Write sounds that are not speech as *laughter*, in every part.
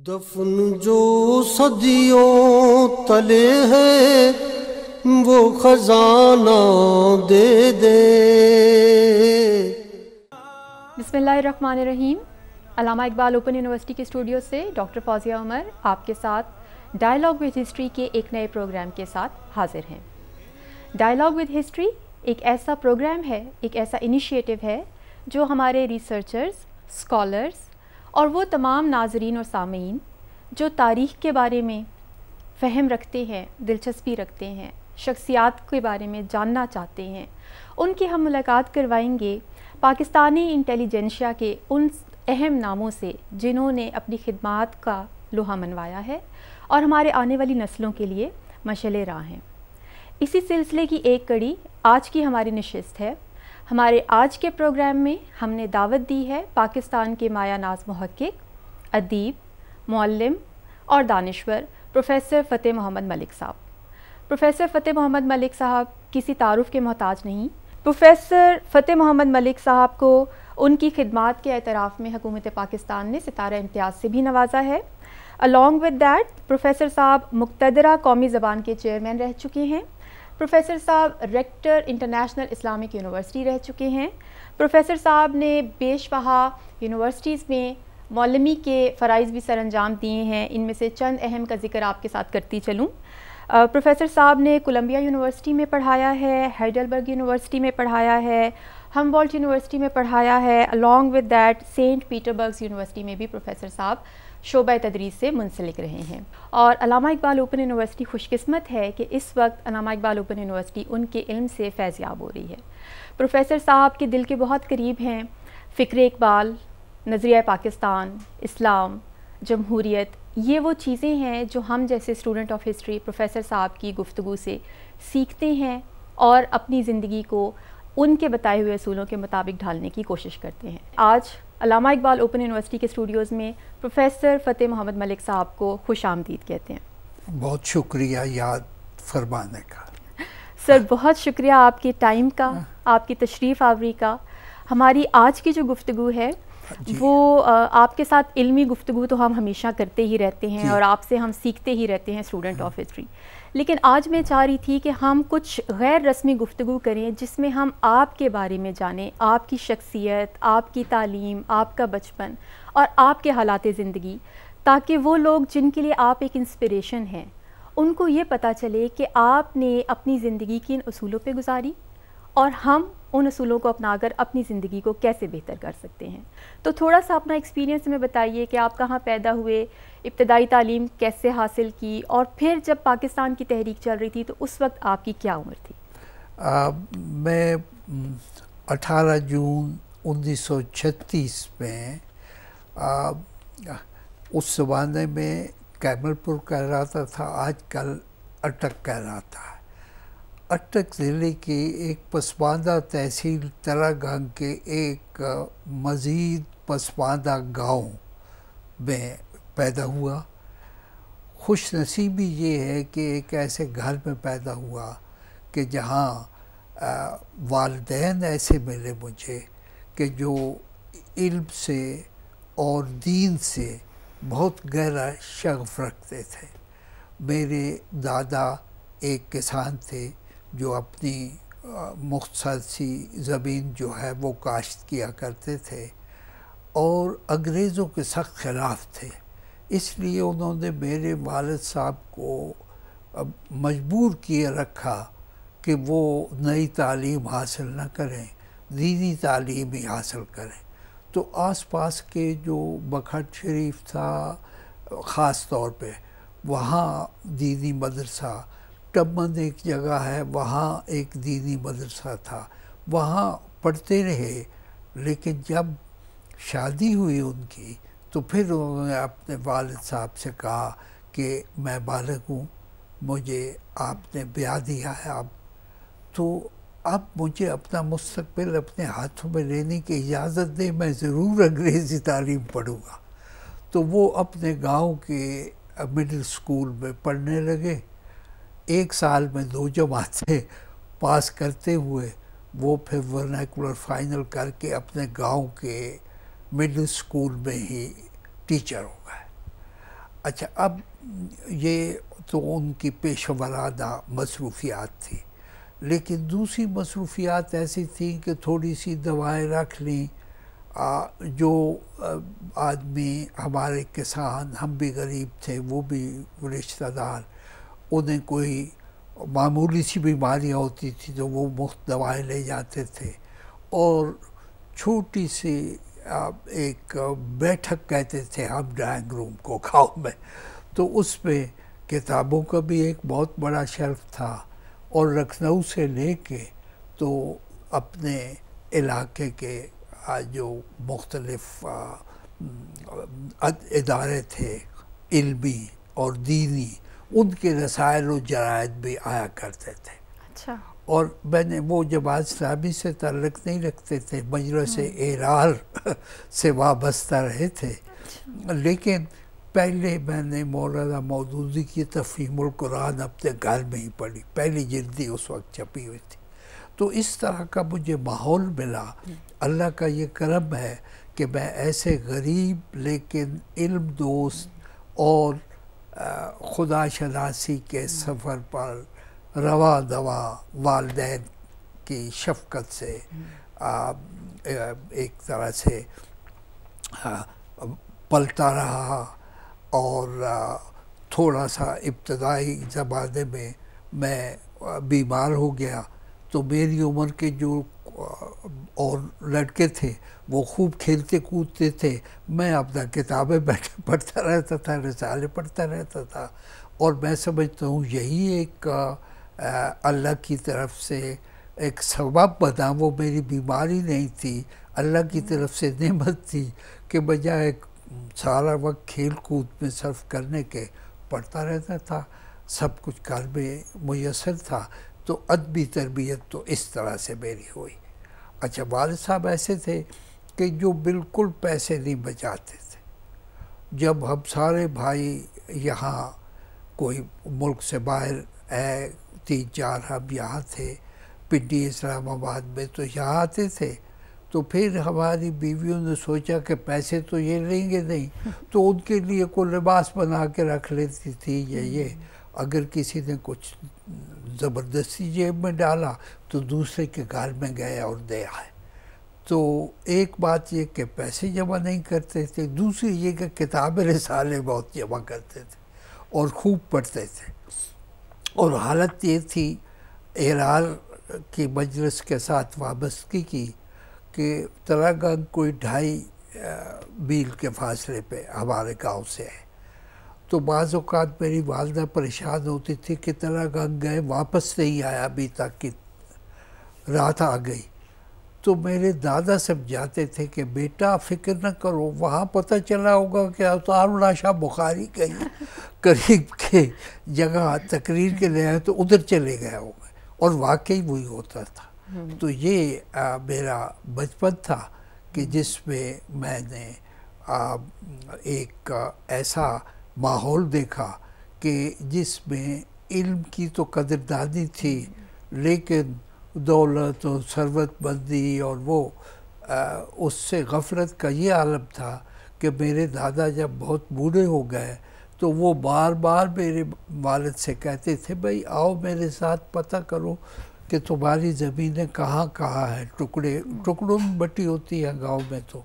दफन जो सदियों तले है वो खजाना दे दे बिस्मिल्लाहिर्रहमानिर्रहीम अलामा इकबाल ओपन यूनिवर्सिटी के स्टूडियो से डॉक्टर फौजिया उमर आपके साथ डायलॉग विद हिस्ट्री के एक नए प्रोग्राम के साथ हाजिर हैं डायलॉग विद हिस्ट्री एक ऐसा प्रोग्राम है एक ऐसा इनिशिएटिव है जो हमारे रिसर्चर्स स्कॉलर्स और वो तमाम नाजरीन और सामीन जो तारीख़ के बारे में फ़हम रखते हैं दिलचस्पी रखते हैं शख्सियात के बारे में जानना चाहते हैं उनकी हम मुलाकात करवाएंगे पाकिस्तानी इंटेलिजेंशिया के उन अहम नामों से जिन्होंने अपनी खिदमत का लोहा मनवाया है और हमारे आने वाली नस्लों के लिए मशल राह हैं इसी सिलसिले की एक कड़ी आज की हमारी नशस्त है हमारे आज के प्रोग्राम में हमने दावत दी है पाकिस्तान के माया नाज महक्क अदीब मौलम और दानश्वर प्रोफेसर फ़तेह मोहम्मद मलिक साहब प्रोफेसर फ़तेह मोहम्मद मलिक साहब किसी तारुफ के मोहताज नहीं प्रोफेसर फ़तेह मोहम्मद मलिक साहब को उनकी खिदमत के अतराफ़ में हकूमत पाकिस्तान ने सितारा इम्तियाज़ से भी नवाजा है अलॉन्ग विद डैट प्रोफेसर साहब मुक्तरा कौमी ज़बान के चेयरमैन रह चुके हैं प्रोफेसर साहब रेक्टर इंटरनेशनल इस्लामिक यूनिवर्सिटी रह चुके हैं प्रोफेसर साहब ने बेशबहा यूनिवर्सिटीज़ में मौलमी के फ़रज़ भी सर अंजाम दिए हैं इनमें से चंद अहम का ज़िक्र आपके साथ करती चलूँ प्रोफेसर साहब ने कोलंबिया यूनिवर्सिटी में पढ़ाया है हाइडलबर्ग यूनिवर्सिटी में पढ़ाया है हमबॉल्ट यूनिवर्सिटी में पढ़ाया है along with that saint Petersburg university में भी प्रोफेसर साहब शोबा तदरीस से मुंसलिक रहे हैं और अलामा इकबाल ओपन यूनिवर्सिटी खुशकस्मत है कि इस वक्त अलामा इकबाल ओपन यूनिवर्सिटी उनके इल्म से फैज़याब हो रही है प्रोफेसर साहब के दिल के बहुत करीब हैं फ़िक्र इकबाल नज़रिया पाकिस्तान इस्लाम जमहूरीत ये वो चीज़ें हैं जो हम जैसे स्टूडेंट ऑफ हिस्ट्री प्रोफेसर साहब की गुफ्तु से सीखते हैं और अपनी ज़िंदगी को उनके बताए हुए असूलों के मुताबिक ढालने की कोशिश करते हैं आज अलामा इकबाल ओपन यूनिवर्सिटी के स्टूडियोज़ में प्रोफेसर फ़तेह मोहम्मद मलिक साहब को खुश आमदीद कहते हैं बहुत शुक्रिया याद फरमाने का सर बहुत शुक्रिया आपके टाइम का हाँ। आपकी तशरीफ़ आवरी का हमारी आज की जो गुफ्तु है हाँ वो आपके साथ इल्मी गुफ्तु तो हम हमेशा करते ही रहते हैं और आपसे हम सीखते ही रहते हैं स्टूडेंट हाँ। ऑफ हिस्ट्री लेकिन आज मैं चाह रही थी कि हम कुछ गैर रस्मी गुफ्तु करें जिसमें हम आपके बारे में जानें आपकी शख्सियत आपकी तालीम आपका बचपन और आपके हालात ज़िंदगी ताकि वो लोग जिनके लिए आप एक इंस्पिरेशन हैं उनको ये पता चले कि आपने अपनी ज़िंदगी किन असूलों पर गुजारी और हम उन असूलों को अपना कर अपनी ज़िंदगी को कैसे बेहतर कर सकते हैं तो थोड़ा सा अपना एक्सपीरियंस हमें बताइए कि आप कहाँ पैदा हुए इब्तदाई तालीम कैसे हासिल की और फिर जब पाकिस्तान की तहरीक चल रही थी तो उस वक्त आपकी क्या उम्र थी आ, मैं 18 जून 1936 में आ, उस जमाने में कैमलपुर रहा था आजकल अटक कह रहा था अटक ज़िले की एक पसमानदा तहसील तरागंग के एक मज़ीद पसमानदा गांव में पैदा हुआ खुश नसीबी ये है कि एक ऐसे घर में पैदा हुआ कि जहाँ वालदेन ऐसे मिले मुझे कि जो इल्म से और दीन से बहुत गहरा शगफ रखते थे मेरे दादा एक किसान थे जो अपनी मुख्तसर सी ज़मीन जो है वो काश्त किया करते थे और अंग्रेज़ों के सख्त खिलाफ थे इसलिए उन्होंने मेरे वालद साहब को मजबूर किए रखा कि वो नई तालीम हासिल न करें दीनी तालीम ही हासिल करें तो आस पास के जो बखट शरीफ था ख़ास तौर पे वहाँ दीनी मदरसा टबमंद एक जगह है वहाँ एक दीनी मदरसा था वहाँ पढ़ते रहे लेकिन जब शादी हुई उनकी तो फिर उन्होंने अपने वालद साहब से कहा कि मैं बालक हूँ मुझे आपने ब्याह दिया है आप तो अब मुझे अपना मुस्तबिल अपने हाथों में लेने की इजाज़त दें मैं ज़रूर अंग्रेज़ी तालीम पढ़ूँगा तो वो अपने गांव के मिडिल स्कूल में पढ़ने लगे एक साल में दो जमातें पास करते हुए वो फिर वर्नैकुलर फाइनल करके अपने गांव के मिडिल स्कूल में ही टीचर हो गए अच्छा अब ये तो उनकी पेशा मसरूफियात थी लेकिन दूसरी मसरूफियात ऐसी थी कि थोड़ी सी दवाएं रख ली जो आदमी हमारे किसान हम भी गरीब थे वो भी रिश्तेदार उन्हें कोई मामूली सी बीमारियाँ होती थी तो वो मुफ्त दवाएं ले जाते थे और छोटी सी एक बैठक कहते थे हम ड्राइंग रूम को खाओ में तो उसमें किताबों का भी एक बहुत बड़ा शर्फ था और लखनऊ से लेके तो अपने इलाके के जो मुख्तलफ़ इदारे थे इल्मी और दीनी उनके रसायल और जराद भी आया करते थे अच्छा और मैंने वो जमात इस्लामी से तल्लक नहीं रखते थे मजरस हम्म। एरार *laughs* से वाबस्ता रहे थे अच्छा। लेकिन पहले मैंने मौलाना मौदूदी की तफीमकुरान अपने घर में ही पढ़ी पहली जिंदी उस वक्त छपी हुई थी तो इस तरह का मुझे माहौल मिला हम्म। अल्लाह का ये करम है कि मैं ऐसे गरीब लेकिन इल्म दोस्त हम्म। और खुदा शनासी के सफ़र पर रवा दवा वालदे की शफकत से हम्म। आ, एक तरह से आ, पलता रहा और आ, थोड़ा सा इब्तदाई ज़माने में मैं बीमार हो गया तो मेरी उम्र के जो और लड़के थे वो खूब खेलते कूदते थे मैं अपना किताबें बैठे पढ़ता रहता था रिसाले पढ़ता रहता था और मैं समझता हूँ यही एक अल्लाह की तरफ से एक सबब बना वो मेरी बीमारी नहीं थी अल्लाह की तरफ से नमत थी कि बजाय सारा वक्त खेल कूद में सर्फ करने के पढ़ता रहता था सब कुछ कार में मैसर था तो अदबी तरबियत तो इस तरह से मेरी हुई अच्छा वाल साहब ऐसे थे कि जो बिल्कुल पैसे नहीं बचाते थे जब हम सारे भाई यहाँ कोई मुल्क से बाहर है तीन चार हम यहाँ थे पिंडी इस्लामाबाद में तो यहाँ आते थे तो फिर हमारी बीवियों ने सोचा कि पैसे तो ये लेंगे नहीं तो उनके लिए कोई लिबास बना के रख लेती थी या ये अगर किसी ने कुछ ज़बरदस्ती जेब में डाला तो दूसरे के घर में गए और दे आए तो एक बात ये कि पैसे जमा नहीं करते थे दूसरी ये कि किताबें रिसाले बहुत जमा करते थे और खूब पढ़ते थे और हालत ये थी एरार की मजलिस के साथ वाबस्ती की कि तलागंग कोई ढाई मील के फासले पे हमारे गांव से है तो बाज़ात मेरी वालदा परेशान होती थी कि तलागंग गए वापस नहीं आया अभी तक कि रात आ गई तो मेरे दादा समझाते थे कि बेटा फिक्र न करो वहाँ पता चला होगा कि तो अवतारुल्ला शाह बुखारी कहीं *laughs* करीब के जगह तकरीर के लिए आए तो उधर चले गए होंगे और वाकई वही होता था हम्म। तो ये आ, मेरा बचपन था कि जिसमें मैंने आ, एक ऐसा माहौल देखा कि जिसमें इल्म की तो कदरदानी थी हम्म। लेकिन दौलत और शरबतबंदी और वो आ, उससे गफलत का ये आलम था कि मेरे दादा जब बहुत बूढ़े हो गए तो वो बार बार मेरे वालद से कहते थे भाई आओ मेरे साथ पता करो कि तुम्हारी ज़मीनें कहाँ कहाँ हैं टुकड़े टुकड़ों में बटी होती है गांव में तो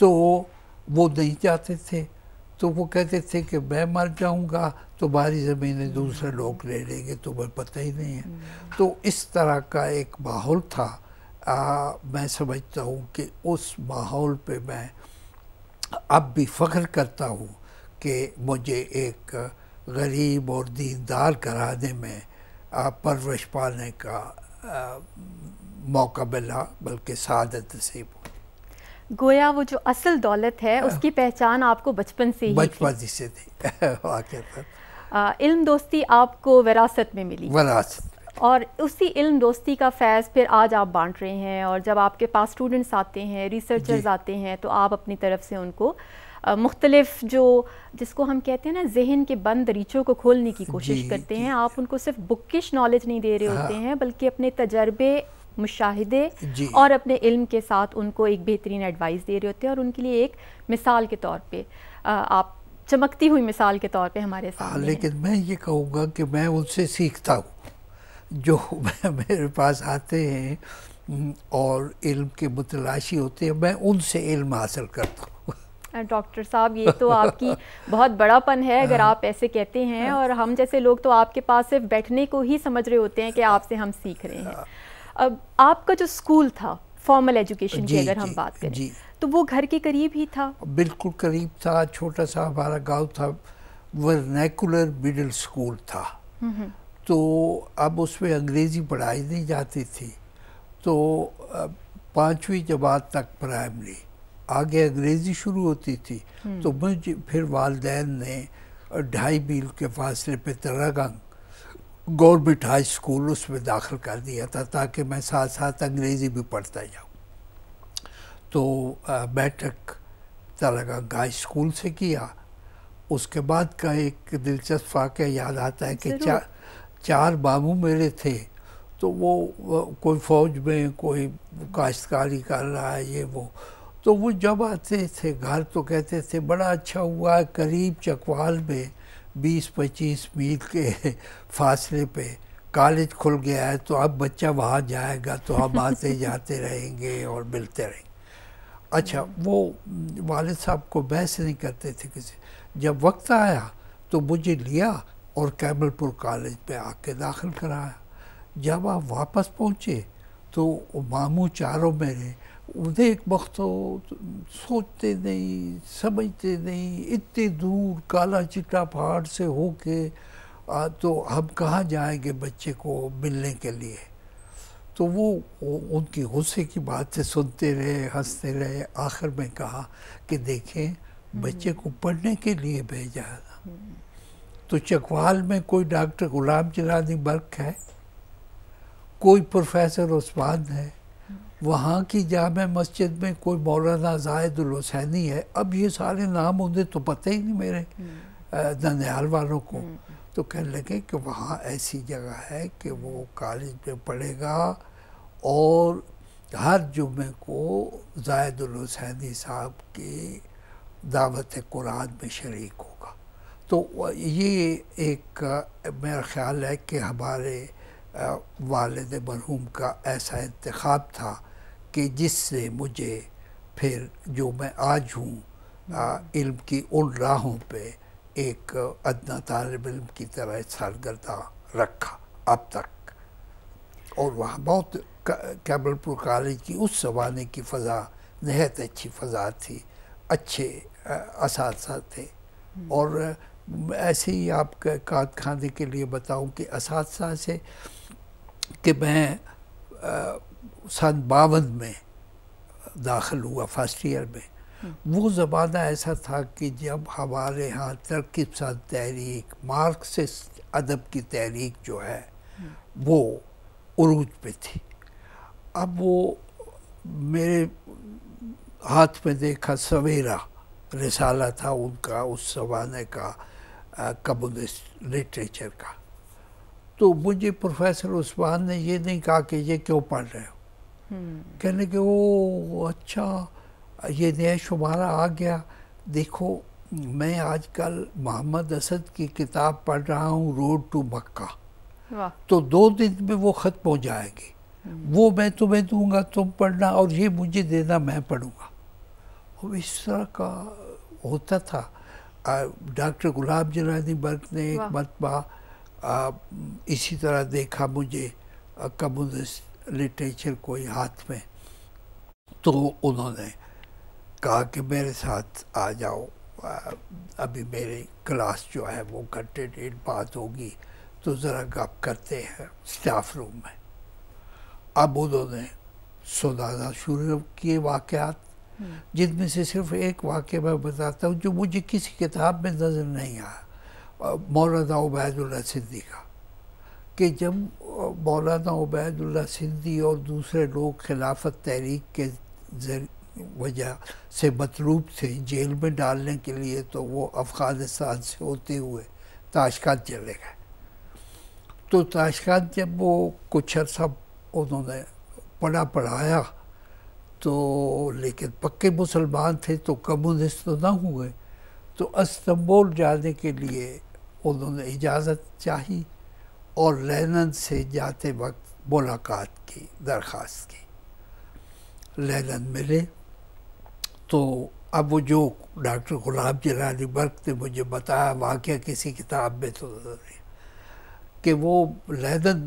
तो वो नहीं जाते थे तो वो कहते थे कि मैं मर जाऊंगा तो बारी ज़मीनें दूसरे लोग ले लेंगे तुम्हें पता ही नहीं है हम्म। तो इस तरह का एक माहौल था आ, मैं समझता हूँ कि उस माहौल पे मैं अब भी फ़ख्र करता हूँ कि मुझे एक गरीब और दीनदार कराने में परवरिश पाने का आ, मौका मिला बल्कि सादत नसीब गोया वो जो असल दौलत है हाँ। उसकी पहचान आपको बचपन से ही बचपन से थी *laughs* इल्म दोस्ती आपको विरासत में मिली विरासत और उसी इल्म दोस्ती का फैज़ फिर आज आप बांट रहे हैं और जब आपके पास स्टूडेंट्स आते हैं रिसर्चर्स आते हैं तो आप अपनी तरफ से उनको मुख्तलिफ जो जिसको हम कहते हैं ना जहन के बंद रीचों को खोलने की कोशिश करते हैं आप उनको सिर्फ बुकिश नॉलेज नहीं दे रहे हाँ। होते हैं बल्कि अपने तजर्बे मुशाहिदे और अपने इल्म के साथ उनको एक बेहतरीन एडवाइस दे रहे होते हैं और उनके लिए एक मिसाल के तौर पे आप चमकती हुई मिसाल के तौर पे हमारे हाँ, साथ लेकिन मैं ये कहूँगा कि मैं उनसे सीखता हूँ जो *laughs* मेरे पास आते हैं और इल्म के मुतलाशी होते हैं मैं उनसे इल्म हासिल करता हूँ डॉक्टर साहब ये तो आपकी *laughs* बहुत बड़ापन है अगर हाँ। आप ऐसे कहते हैं हाँ। और हम जैसे लोग तो आपके पास सिर्फ बैठने को ही समझ रहे होते हैं कि आपसे हम सीख रहे हैं अब आपका जो स्कूल था फॉर्मल एजुकेशन की अगर हम बात करें तो वो घर के करीब ही था बिल्कुल करीब था छोटा सा हमारा गांव था वर्नैकुलर मिडिल स्कूल था हम्म, हम्म। तो अब उसमें अंग्रेज़ी पढ़ाई नहीं जाती थी तो पांचवी जमात तक प्राइमरी आगे अंग्रेज़ी शुरू होती थी हम्म। तो मुझे फिर वालदेन ने ढाई मील के फासले पे गंग गवर्नमेंट हाई स्कूल उसमें दाखिल कर दिया था ताकि मैं साथ साथ अंग्रेज़ी भी पढ़ता जाऊँ तो बैठक तलागंग हाई स्कूल से किया उसके बाद का एक दिलचस्प वाक़ याद आता है कि चा चार बाबू मेरे थे तो वो कोई फौज में कोई काश्तकारी कर रहा है ये वो तो वो जब आते थे घर तो कहते थे बड़ा अच्छा हुआ है करीब चकवाल में 20-25 मील के *laughs* फासले पे कॉलेज खुल गया है तो अब बच्चा वहाँ जाएगा तो हम आते *laughs* जाते रहेंगे और मिलते रहेंगे अच्छा वो वालद साहब को बहस नहीं करते थे किसी जब वक्त आया तो मुझे लिया और कैमलपुर कॉलेज में आके दाखिल कराया जब आप वापस पहुँचे तो मामू चारों मेरे देख हो सोचते नहीं समझते नहीं इतने दूर काला चिट्टा पहाड़ से होके तो हम कहाँ जाएंगे बच्चे को मिलने के लिए तो वो उनकी गुस्से की बातें सुनते रहे हंसते रहे आखिर में कहा कि देखें हम्म। बच्चे को पढ़ने के लिए भेजा था हम्म। तो चकवाल में कोई डॉक्टर गुलाम जलानी बर्क है कोई प्रोफेसर उस्मान है वहाँ की जाम मस्जिद में कोई मौलाना जायदुलसैनी है अब ये सारे नाम होंगे तो पता ही नहीं मेरे ननिहाल हम्म। वालों को हम्म। तो कहने लगे कि वहाँ ऐसी जगह है कि वो कॉलेज में पढ़ेगा और हर जुमे को जायदुलसैनी साहब की दावत कुरान में शरीक होगा तो ये एक मेरा ख्याल है कि हमारे वालद मरहूम का ऐसा इंतखब था कि जिससे मुझे फिर जो मैं आज हूँ इल्म की उन राहों पे एक अदना तालब इल्म की तरह सरगर्दा रखा अब तक और वहाँ बहुत कैबलपुर कॉलेज की उस जमाने की फ़ज़ा नहायत अच्छी फ़ज़ा थी अच्छे इस थे हम्म। और ऐसे ही आप कात खाने के लिए बताऊं कि इस से कि मैं सन बावन में दाखिल हुआ फर्स्ट ईयर में हम्म। वो ज़माना ऐसा था कि जब हमारे यहाँ तरक्की पसंद तहरीक मार्क्सिस्ट अदब की तहरीक जो है हम्म। वो उरूज पे थी अब वो मेरे हाथ में देखा सवेरा रिसाला था उनका उस जमाने का कम्युनिस्ट लिटरेचर का तो मुझे प्रोफेसर उस्मान ने ये नहीं कहा कि ये क्यों पढ़ रहे हो कहने के ओ अच्छा ये नया हमारा आ गया देखो मैं आजकल मोहम्मद असद की किताब पढ़ रहा हूँ रोड टू मक्का तो दो दिन में वो ख़त्म हो जाएगी हम्म। वो मैं तुम्हें दूंगा तुम पढ़ना और ये मुझे देना मैं पढ़ूंगा और इस तरह का होता था डॉक्टर गुलाब जलानी बर्ग ने एक मरतबा इसी तरह देखा मुझे कम्युनिस्ट लिटरेचर कोई हाथ में तो उन्होंने कहा कि मेरे साथ आ जाओ अभी मेरी क्लास जो है वो घंटे डेढ़ बात होगी तो ज़रा गप करते हैं स्टाफ रूम में अब उन्होंने सुनाना शुरू किए वाक़ात हम्म। जिनमें से सिर्फ एक वाक्य मैं बताता हूँ जो मुझे किसी किताब में नज़र नहीं आया मौलाना उबैदुल्ला सिद्दी का कि जब मौलाना उबैदुल्ला सिंधी और दूसरे लोग खिलाफत तहरीक के वजह से मतलूब थे जेल में डालने के लिए तो वो अफ़गानिस्तान से होते हुए ताशकंद चले गए तो ताशकंद जब वो कुछ अरसा उन्होंने पढ़ा पढ़ाया तो लेकिन पक्के मुसलमान थे तो कम्युनिस्ट तो ना हुए तो अस्तंबोल जाने के लिए उन्होंने इजाज़त चाही और लेनन से जाते वक्त मुलाकात की दरख्वास्त की लेनन मिले तो अब वो जो डॉक्टर गुलाब जलाली बर्क ने मुझे बताया वाक़ किसी किताब में तो कि वो लैदन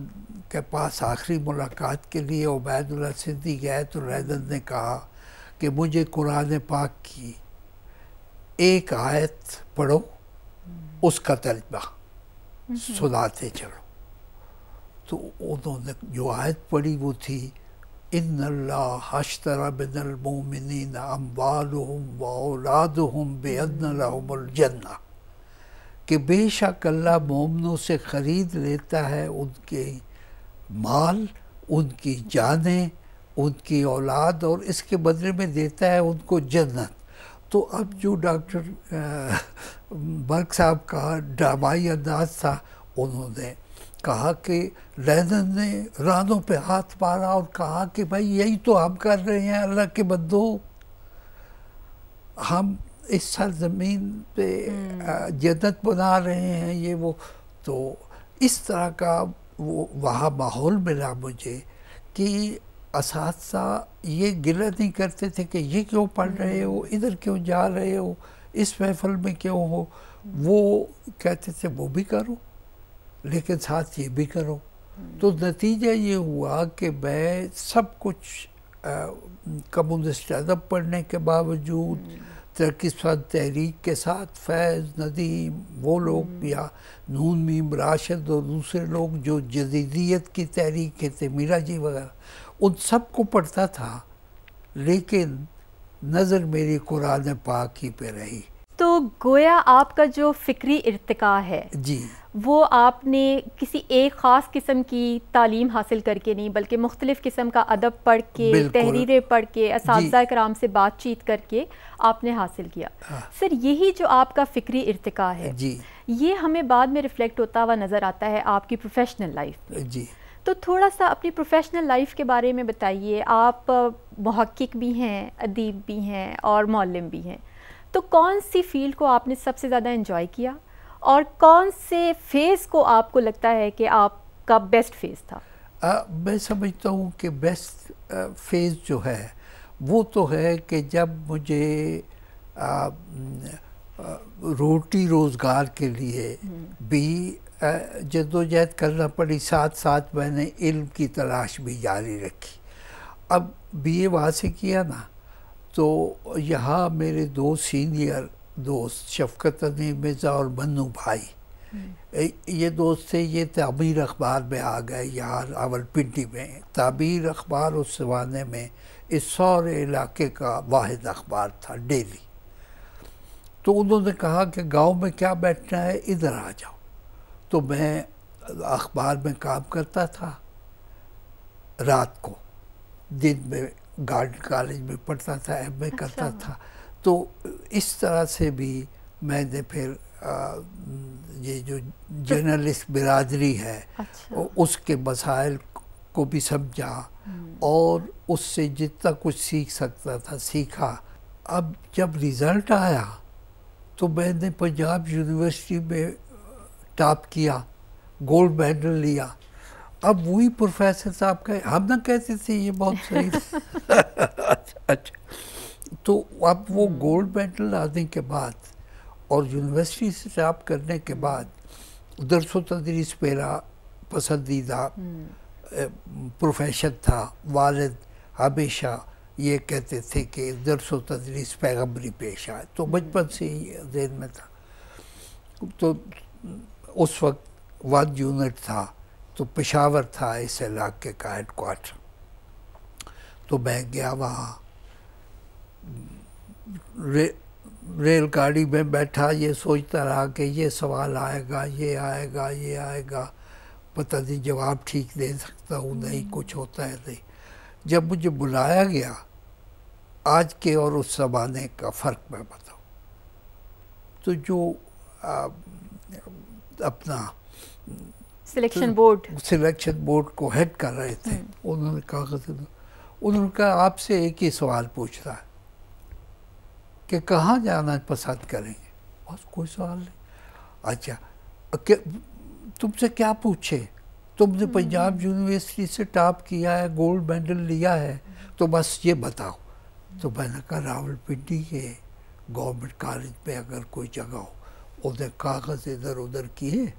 के पास आखिरी मुलाकात के लिए उबैदुल्ला सिद्दी गए तो लैदन ने कहा कि मुझे कुरान पाक की एक आयत पढ़ो उसका तलबा हम्म। सुनाते चलो तो उन्होंने जो आयत पढ़ी वो थी इन हशतरा बिनमिन अम्बाल वाद हम बेअनजन्ना कि बेशक अल्लाह मोमनों से ख़रीद लेता है उनके माल उनकी जानें उनकी औलाद और इसके बदले में देता है उनको जन्नत तो अब जो डॉक्टर बर्ग साहब का ड्रामाई अंदाज था उन्होंने कहा कि लहदन ने रानों पे हाथ मारा और कहा कि भाई यही तो हम कर रहे हैं अल्लाह के बंदो हम इस सरजमीन पे हम्म। जदत बना रहे हैं ये वो तो इस तरह का वो वहाँ माहौल मिला मुझे कि इस ये गिला नहीं करते थे कि ये क्यों पढ़ हम्म। रहे हो इधर क्यों जा रहे हो इस महफल में क्यों हो वो कहते थे वो भी करो लेकिन साथ ये भी करो तो नतीजा ये हुआ कि मैं सब कुछ कम्युनिस्ट अदब पढ़ने के बावजूद हम्म। तरक्की तहरीक के साथ फैज़ नदीम वो लोग हम्म। या नून मीम राशद और दूसरे लोग जो जदीदियत की तहरीक थे मीरा जी वगैरह उन सब को पढ़ता था लेकिन नज़र मेरी कुरान पाक ही पे रही तो गोया आपका जो फिक्री इरतका है जी वो आपने किसी एक ख़ास किस्म की तालीम हासिल करके नहीं बल्कि मुख्तलिफ़ किस्म का अदब पढ़ के तहरीरें पढ़ के इस कराम से बातचीत करके आपने हासिल किया आ, हाँ। सर यही जो आपका फ़िक्री इरतका है जी ये हमें बाद में रिफ़्लेक्ट होता हुआ नज़र आता है आपकी प्रोफेशनल लाइफ में जी तो थोड़ा सा अपनी प्रोफेशनल लाइफ के बारे में बताइए आप महक्क भी हैं अदीब भी हैं और मौलम भी हैं तो कौन सी फील्ड को आपने सबसे ज़्यादा इन्जॉय किया और कौन से फेज़ को आपको लगता है कि आपका बेस्ट फेज़ था आ, मैं समझता हूँ कि बेस्ट फेज़ जो है वो तो है कि जब मुझे आ, रोटी रोज़गार के लिए हम्म। भी जदोजहद करना पड़ी साथ साथ मैंने इल्म की तलाश भी जारी रखी अब बी ए वहाँ से किया ना तो यहाँ मेरे दो सीनियर दोस्त शफकत अली मिर्ज़ा और मनु भाई हम्म। ये दोस्त थे ये ताबीर अखबार में आ गए यहाँ रावलपिंडी में ताबीर अखबार उस जमाने में इस सारे इलाके का वाद अखबार था डेली तो उन्होंने कहा कि गांव में क्या बैठना है इधर आ जाओ तो मैं अखबार में काम करता था रात को दिन में गार्डन कॉलेज में पढ़ता था एम करता अच्छा। था तो इस तरह से भी मैंने फिर आ, ये जो जर्नलिस्ट बिरादरी है अच्छा। उसके मसाइल को भी समझा हम्म। और उससे जितना कुछ सीख सकता था सीखा अब जब रिज़ल्ट आया तो मैंने पंजाब यूनिवर्सिटी में टॉप किया गोल्ड मेडल लिया अब वही प्रोफेसर साहब कहे हम ना कहते थे ये बहुत सही *laughs* *laughs* अच्छा तो आप वो गोल्ड मेडल लाने के बाद और यूनिवर्सिटी से आप करने के बाद दरसो तदरीस मेरा पसंदीदा प्रोफेशन हम्म। था वालद हमेशा ये कहते थे कि दरसो तदरीस पैगम्बरी पेशा है तो हम्म। बचपन से ही जेन में था तो उस वक्त वन यूनिट था तो पेशावर था इस इलाके का हेडकोर्टर तो मैं गया वहाँ रे, रेलगाड़ी में बैठा ये सोचता रहा कि ये सवाल आएगा ये आएगा ये आएगा पता नहीं जवाब ठीक दे सकता हूँ नहीं हम्म। कुछ होता है नहीं जब मुझे बुलाया गया आज के और उस जमाने का फ़र्क मैं बताऊँ तो जो आ, अपना सिलेक्शन बोर्ड सिलेक्शन बोर्ड को हेड कर रहे थे हम्म। उन्होंने कहा उन्होंने कहा आपसे एक ही सवाल पूछ रहा है कि कहाँ जाना पसंद करेंगे बस कोई सवाल नहीं अच्छा तुमसे क्या पूछे तुमने हम्म। पंजाब यूनिवर्सिटी से टॉप किया है गोल्ड मेडल लिया है तो बस ये बताओ तो मैंने कहा रावलपिंडी के गवर्नमेंट कॉलेज में अगर कोई जगह हो उधर कागज़ इधर उधर किए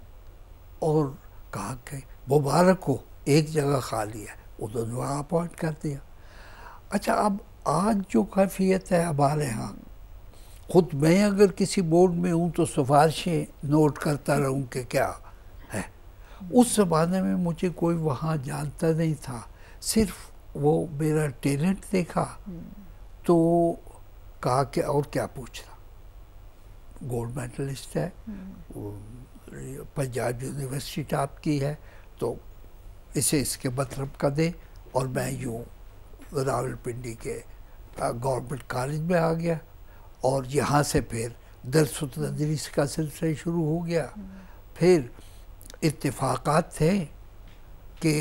और कहा कि मुबारक हो एक जगह खाली है उधर वहाँ अपॉइंट कर दिया अच्छा अब आज जो कैफियत है हमारे यहाँ ख़ुद मैं अगर किसी बोर्ड में हूँ तो सिफारशें नोट करता रहूँ कि क्या है उस ज़माने में मुझे कोई वहाँ जानता नहीं था सिर्फ वो मेरा टैलेंट देखा हम्म। तो कहा कि और क्या पूछ रहा गोल्ड मेडलिस्ट है हम्म। पंजाब यूनिवर्सिटी टाप की है तो इसे इसके मतलब का दे और मैं यूँ रावलपिंडी के गवर्नमेंट कॉलेज में आ गया और यहाँ से फिर दरस तदरीस का सिलसिला शुरू हो गया फिर इतफाक़ात थे कि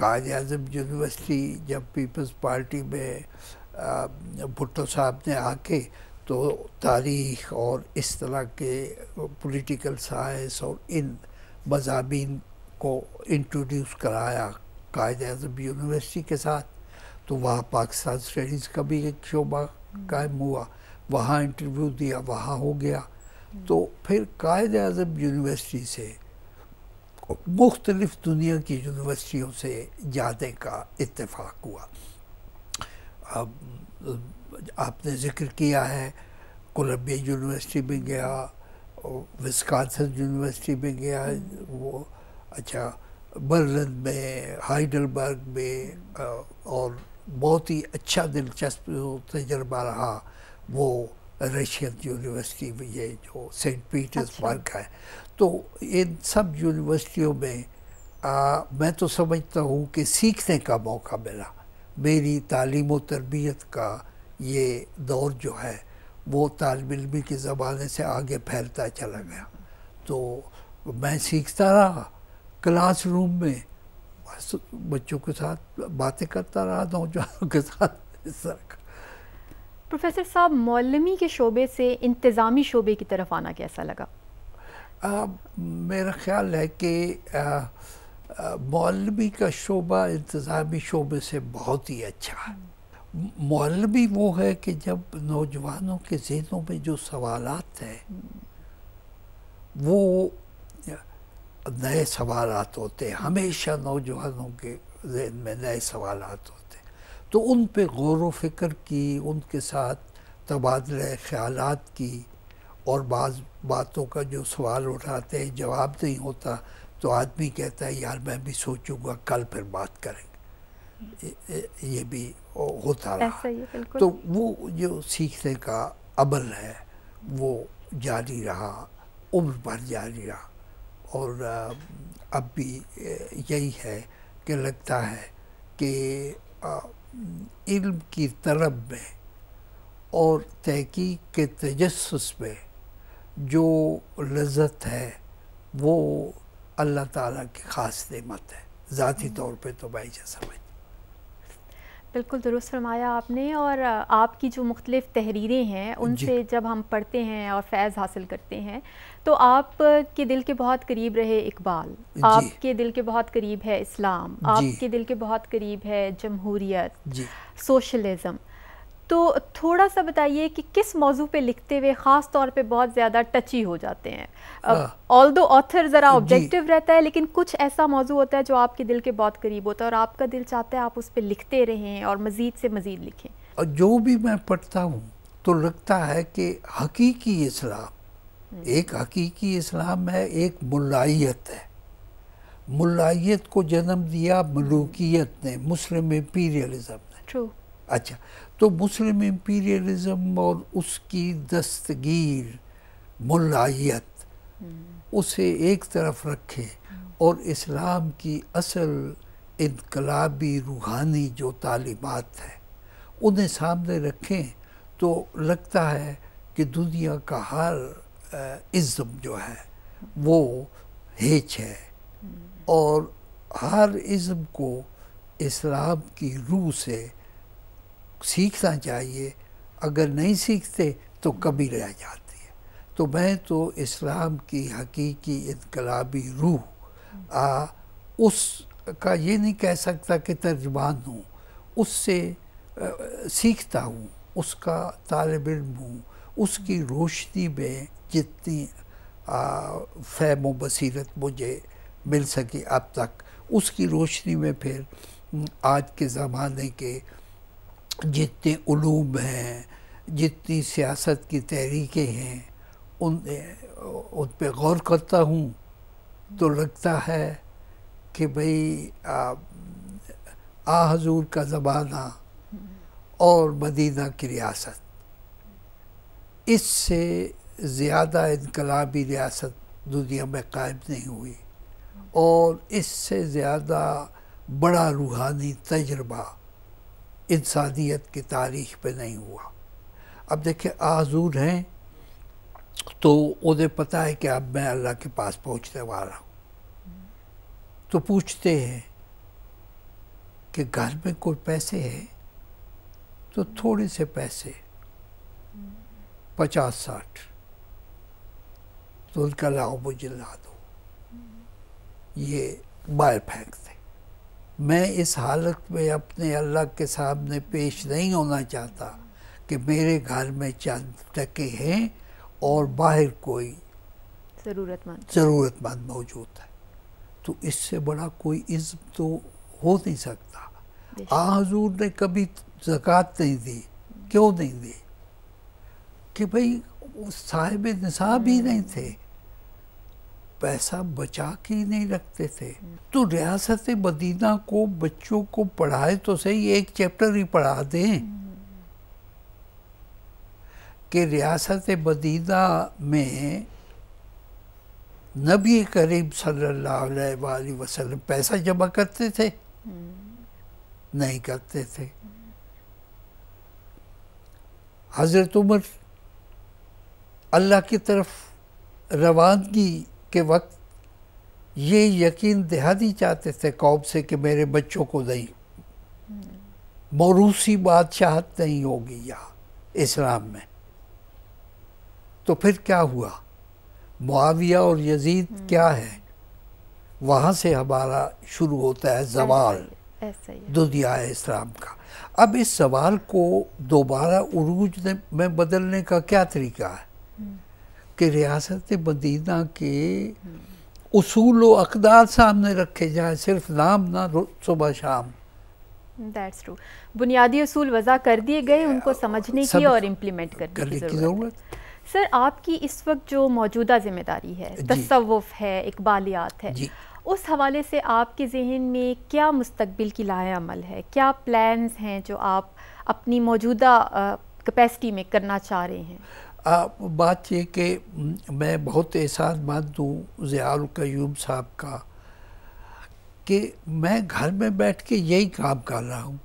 काज अजम यूनिवर्सिटी जब पीपल्स पार्टी में भुट्टो साहब ने आके तो तारीख और इस तरह के पॉलिटिकल साइंस और इन मजामी को इंट्रोड्यूस कराया कायद अजम यूनिवर्सिटी के साथ तो वहाँ पाकिस्तान स्टडीज़ का भी एक शोबा हम्म। कायम हुआ वहाँ इंटरव्यू दिया वहाँ हो गया तो फिर कायद अजम यूनिवर्सिटी से मुख्तलिफ दुनिया की यूनिवर्सिटियों से जाने का इतफाक़ हुआ अब आपने जिक्र किया है कोलम्बिया यूनिवर्सिटी में गया विस्कानसन यूनिवर्सिटी में गया वो अच्छा बर्लिन में हाइडलबर्ग में और बहुत ही अच्छा दिलचस्प तजर्बा रहा वो रशियन यूनिवर्सिटी में ये जो सेंट पीटर्सबर्ग अच्छा। है तो इन सब यूनिवर्सिटियों में आ, मैं तो समझता हूँ कि सीखने का मौका मिला मेरी तालीम तरबियत का ये दौर जो है वो तालब इलमी के ज़माने से आगे फैलता चला गया तो मैं सीखता रहा क्लासरूम में बच्चों के साथ बातें करता रहा नौजवानों के साथ इस तरह का प्रोफेसर साहब मौलमी के शोबे से इंतज़ामी शोबे की तरफ आना कैसा लगा आ, मेरा ख्याल है कि मौलवी का शोबा इंतज़ामी शोबे से बहुत ही अच्छा है मौलवी वो है कि जब नौजवानों के जहनों में जो सवाल हैं वो नए सवाल होते हैं हमेशा नौजवानों के जहन में नए सवाल होते तो उन पे गौर वफिक्र फिक्र की उनके साथ तबादला ख्याल की और बाज़ बातों का जो सवाल उठाते हैं जवाब नहीं होता तो आदमी कहता है यार मैं भी सोचूंगा कल फिर बात करेंगे ये भी होता रहा तो वो जो सीखने का अमल है वो जारी रहा उम्र भर जारी रहा और अब भी यही है कि लगता है कि इल्म की तरब में और तहकीक के तजस्स में जो लज्जत है वो अल्लाह ताला की ख़ास नेमत है ज़ाती हम्म। तौर पे तो भाई समझ बिल्कुल दुरुस्त फरमाया आपने और आपकी जो मुख्तलिफ़ तहरीरें हैं उनसे जब हम पढ़ते हैं और फैज़ हासिल करते हैं तो आप के दिल के बहुत करीब रहे इकबाल आपके दिल के बहुत करीब है इस्लाम आपके दिल के बहुत करीब है जमहूरियत सोशलिज़म तो थोड़ा सा बताइए कि किस मौजू पे लिखते हुए ख़ास तौर पे बहुत ज़्यादा टची हो जाते हैं ऑल दो ऑथर ज़रा ऑब्जेक्टिव रहता है लेकिन कुछ ऐसा मौजू होता है जो आपके दिल के बहुत करीब होता है और आपका दिल चाहता है आप उस पर लिखते रहें और मज़ीद से मज़ीद लिखें और जो भी मैं पढ़ता हूँ तो लगता है कि हकीकी इस्लाम हम्म। एक हकीकी इस्लाम है एक मुलायत है मुलायत को जन्म दिया मलूकियत ने मुस्लिम इम्पीरियलिज्म ने अच्छा तो मुस्लिम इम्पीरियलिज्म और उसकी दस्तगीर मुलायत हम्म। उसे एक तरफ रखें हम्म। और इस्लाम की असल इनकलाबी रूहानी जो तालीमत है उन्हें सामने रखें तो लगता है कि दुनिया का हर इज़्म जो है वो हेच है हम्म। और हर इज़्म को इस्लाम की रूह से सीखना चाहिए अगर नहीं सीखते तो कभी रह जाती है तो मैं तो इस्लाम की हकीकी इनकलाबी रूह उस का ये नहीं कह सकता कि तर्जमान हूँ उससे सीखता हूँ उसका तालब इम हूँ उसकी रोशनी में जितनी फ़ैम व बसीरत मुझे मिल सकी अब तक उसकी रोशनी में फिर आज के ज़माने के जितने ूब हैं जितनी सियासत की तहरीकें हैं उन उन पर गौर करता हूँ तो लगता है कि भाई आ, आ हजूर का ज़माना और मदीना की रियासत इससे ज़्यादा इनकलाबी रियासत दुनिया में कायम नहीं हुई और इससे ज़्यादा बड़ा रूहानी तजर्बा इंसानियत की तारीख पे नहीं हुआ अब देखिए आजूर हैं तो उन्हें पता है कि अब मैं अल्लाह के पास पहुंचने वाला हूँ तो पूछते हैं कि घर में कोई पैसे हैं तो थोड़े से पैसे पचास साठ तो उनका लाओ मुझे ला दो ये बाहर फेंकते मैं इस हालत में अपने अल्लाह के सामने पेश नहीं होना चाहता कि मेरे घर में चंद टके हैं और बाहर कोई ज़रूरतमंद ज़रूरतमंद मौजूद है तो इससे बड़ा कोई इज्म तो हो नहीं सकता आज़ूर हाँ, ने कभी जक़ात नहीं दी क्यों नहीं दी कि भाई साहिब निसाब ही हम्म। नहीं थे पैसा बचा के ही नहीं रखते थे तो रियासत मदीना को बच्चों को पढ़ाए तो सही एक चैप्टर ही पढ़ा दें कि रियासत मदीना में नबी करीब सल्लल्लाहु अलैहि वसल्लम पैसा जमा करते थे नहीं करते थे हज़रत उमर अल्लाह की तरफ रवानगी के वक्त ये यकीन दहादी चाहते थे कौम से कि मेरे बच्चों को नहीं मौरूसी बादशाहत नहीं होगी यहाँ इस्लाम में तो फिर क्या हुआ मुआविया और यजीद हम्म। क्या है वहाँ से हमारा शुरू होता है जवाल दुनिया इस्लाम का अब इस सवाल को दोबारा उरूज में बदलने का क्या तरीका है हम्म। कि रियासत मदीना के उसूल अकदार सामने रखे जाए सिर्फ नाम ना सुबह शाम दैट्स बुनियादी असूल वजह कर दिए गए उनको समझने की और इम्प्लीमेंट करने की ज़रूरत सर आपकी इस वक्त जो मौजूदा जिम्मेदारी है तस्वुफ है इकबालियात है उस हवाले से आपके जहन में क्या मुस्तबिल की अमल है क्या प्लान्स हैं जो आप अपनी मौजूदा कैपेसिटी में करना चाह रहे हैं आप बात ये कि मैं बहुत एहसानमंद हूँ ज़ियाल क्यूम साहब का कि मैं घर में बैठ के यही काम कर रहा हूँ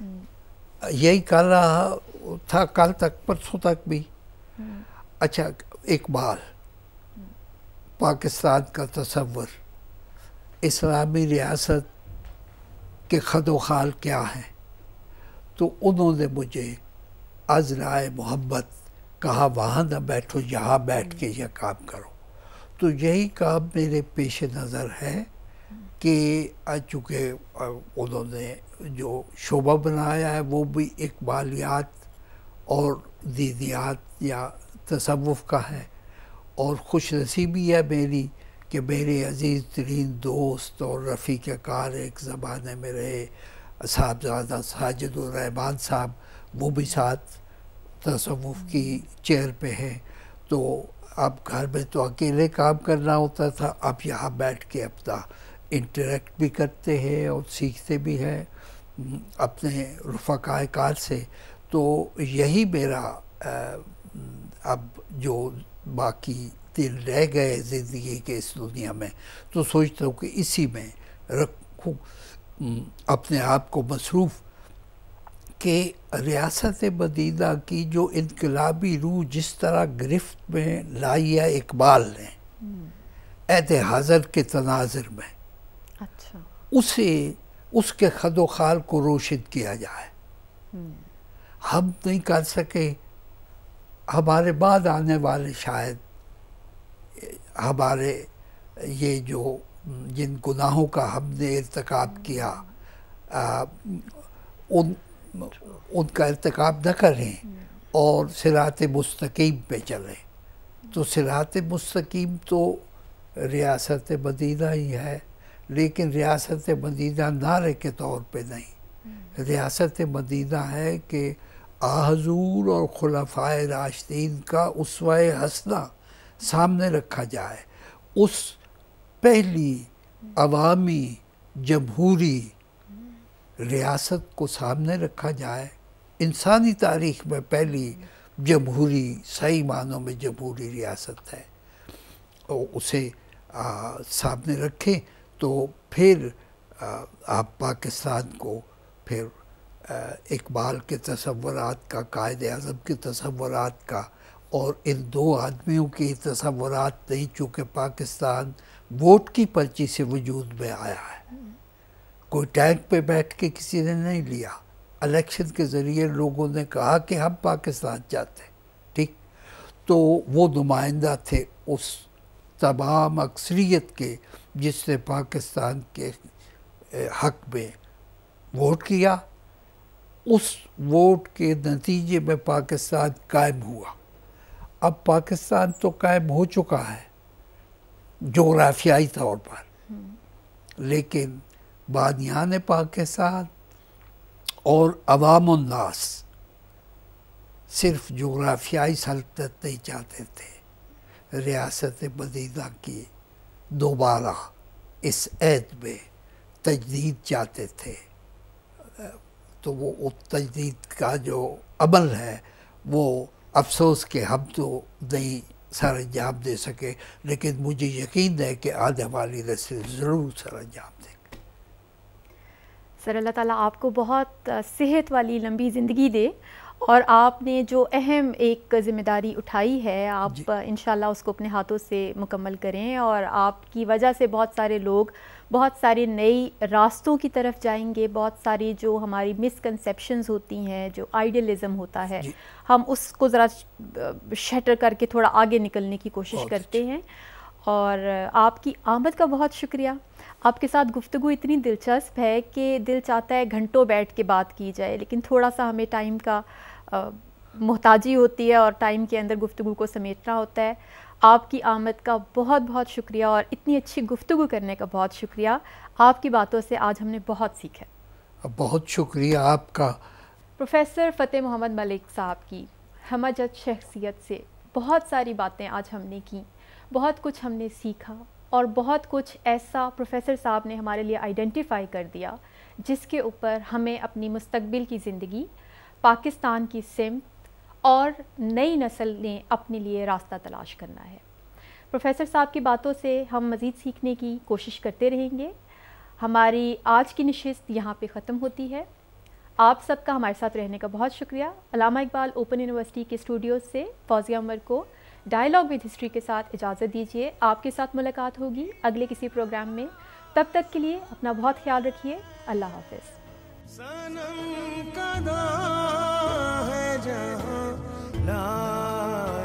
हम्म। यही कर रहा था कल तक परसों तक भी हम्म। अच्छा इकबाल हम्म। पाकिस्तान का तस्वर इस्लामी रियासत के खदोखाल क्या हैं तो उन्होंने मुझे अजराए मोहब्बत कहा वहाँ न बैठो यहाँ बैठ के यह काम करो तो यही काम मेरे पेश नज़र है कि चूँकि उन्होंने जो शोभा बनाया है वो भी इकबालियात और दीदियात या तसवुफ़ का है और खुश नसीबी है मेरी कि मेरे अजीज़ तरीन दोस्त और रफ़ी के कार एक ज़माने में रहे साहबजादा साजिद रहमान साहब वो भी साथ तसवुफ़ की चेयर पे है तो आप घर में तो अकेले काम करना होता था आप यहाँ बैठ के अपना इंटरेक्ट भी करते हैं और सीखते भी हैं हम्म, अपने रफ़ाकाय कार से तो यही मेरा अब जो बाकी दिन रह गए ज़िंदगी के इस दुनिया में तो सोचता हूँ कि इसी में रखूँ हम्म, अपने आप को मसरूफ़ कि रियासत बदीदा की जो इनकलाबी रूह जिस तरह गिरफ्त में लाई है इकबाल ने एत हम्म। हाजर के तनाजर में अच्छा उसे उसके खदो खाल को रोशन किया जाए हम्म। हम नहीं कर सके हमारे बाद आने वाले शायद हमारे ये जो जिन गुनाहों का हमने इरतकब किया हम्म। आ, उन उनका इरतकब न करें और सिरात मस्तकीम पे चलें तो सिरात मस्तकीम तो रियासत मदीना ही है लेकिन रियासत मदीना नारे के तौर पे नहीं रियासत मदीना है कि आज़ूर और खुलाफा राशदीन का उसवा हसना सामने रखा जाए उस पहली अवामी जमहूरी रियासत को सामने रखा जाए इंसानी तारीख में पहली जमहूरी सही मानों में जमहूरी रियासत है और उसे आ, सामने रखें तो फिर आ, आप पाकिस्तान को फिर इकबाल के तस्वरत का कायद अजम के तस्वरत का और इन दो आदमियों के तस्वरत नहीं चूँकि पाकिस्तान वोट की पर्ची से वजूद में आया है कोई टैंक पे बैठ के किसी ने नहीं लिया इलेक्शन के ज़रिए लोगों ने कहा कि हम पाकिस्तान जाते हैं ठीक तो वो नुमाइंदा थे उस तमाम अक्सरीत के जिसने पाकिस्तान के हक में वोट किया उस वोट के नतीजे में पाकिस्तान कायम हुआ अब पाकिस्तान तो कायम हो चुका है जोग्राफियाई तौर पर हम्म। लेकिन बानियान पाक के साथ और अवामनास सिर्फ जोग्राफियाई सल्तनत नहीं चाहते थे रियासत मदीना की दोबारा इस ऐद में तजदीद चाहते थे तो वो उस तजदीद का जो अमल है वो अफसोस के हम तो नहीं सर अंजाम दे सके लेकिन मुझे यकीन है कि आने वाली नस्ल ज़रूर सर अंजाम दे सर अल्लाह ताला आपको बहुत सेहत वाली लंबी ज़िंदगी दे और आपने जो अहम एक ज़िम्मेदारी उठाई है आप इन उसको अपने हाथों से मुकम्मल करें और आपकी वजह से बहुत सारे लोग बहुत सारे नई रास्तों की तरफ जाएंगे बहुत सारी जो हमारी मिसकनसप्शन होती हैं जो आइडियलिज़म होता है हम उसको ज़रा शटर करके थोड़ा आगे निकलने की कोशिश करते हैं और आपकी आमद का बहुत शुक्रिया आपके साथ गुफ्तु इतनी दिलचस्प है कि दिल चाहता है घंटों बैठ के बात की जाए लेकिन थोड़ा सा हमें टाइम का मोहताजी होती है और टाइम के अंदर गुफ्तु को समेटना होता है आपकी आमद का बहुत बहुत शुक्रिया और इतनी अच्छी गुफ्तु करने का बहुत शुक्रिया आपकी बातों से आज हमने बहुत सीखा बहुत शुक्रिया आपका प्रोफेसर फ़तेह मोहम्मद मलिक साहब की हमजद शख्सियत से बहुत सारी बातें आज हमने की बहुत कुछ हमने सीखा और बहुत कुछ ऐसा प्रोफेसर साहब ने हमारे लिए आइडेंटिफाई कर दिया जिसके ऊपर हमें अपनी मुस्तबिल की ज़िंदगी पाकिस्तान की सिमत और नई नस्ल ने अपने लिए रास्ता तलाश करना है प्रोफेसर साहब की बातों से हम मज़ीद सीखने की कोशिश करते रहेंगे हमारी आज की नशस्त यहाँ पे ख़त्म होती है आप सबका हमारे साथ रहने का बहुत शुक्रिया अलामा इकबाल ओपन यूनिवर्सिटी के स्टूडियोज़ से फौजिया अमर को डायलॉग विद हिस्ट्री के साथ इजाज़त दीजिए आपके साथ मुलाकात होगी अगले किसी प्रोग्राम में तब तक के लिए अपना बहुत ख्याल रखिए अल्लाह हाफिज़ सनम कदा है जहां ला